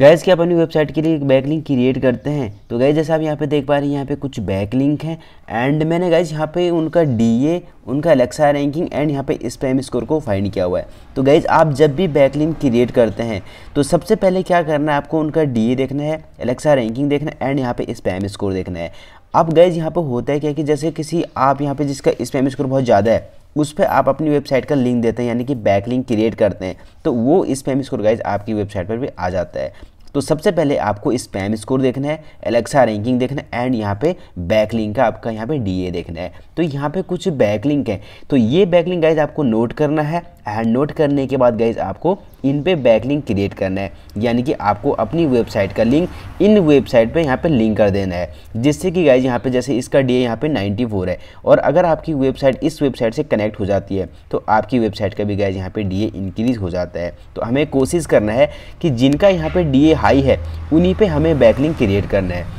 gas की अपनी website के लिए एक बैकलिंक क्रिएट करते हैं तो गैस जैसे आप यहाँ पे देख पा रहे हैं यहाँ पे कुछ बैकलिंक हैं एंड मैंने गैस यहाँ पे उनका डीए उनका एलेक्सा रैंकिंग एंड यहाँ पे स्पैम स्कोर को फाइंड किया हुआ है तो गैस आप जब भी बैकलिंक क्रिएट करते हैं तो सबसे पहले क्या करना है आपको उनका डी देखना है एलेक्सा रैंकिंग देखना है एंड यहाँ पे स्पैम स्कोर देखना है अब गैस यहाँ पर होता है क्या कि जैसे किसी आप यहाँ पर जिसका स्पैम स्कोर बहुत ज़्यादा है उस पर आप अपनी वेबसाइट का लिंक देते हैं यानी कि बैक लिंक क्रिएट करते हैं तो वो स्पैम स्कोर गाइज आपकी वेबसाइट पर भी आ जाता है तो सबसे पहले आपको स्पैम स्कोर देखना है एलेक्सा रैंकिंग देखना है एंड यहाँ पे बैकलिंक का आपका यहाँ पे डीए देखना है तो यहाँ पे कुछ बैकलिंक है तो ये लिंक गाइज आपको नोट करना है एंड नोट करने के बाद गाइज आपको इन पे बैकलिंक क्रिएट करना है यानी कि आपको अपनी वेबसाइट का लिंक इन वेबसाइट पे यहाँ पे लिंक कर देना है जिससे कि गाइज यहाँ पे जैसे इसका डी यहाँ पे 94 है और अगर आपकी वेबसाइट इस वेबसाइट से कनेक्ट हो जाती है तो आपकी वेबसाइट का भी गाइज यहाँ पे डी इंक्रीज़ हो जाता है तो हमें कोशिश करना है कि जिनका यहाँ पर डी हाई है उन्हीं पर हमें बैकलिंग क्रिएट करना है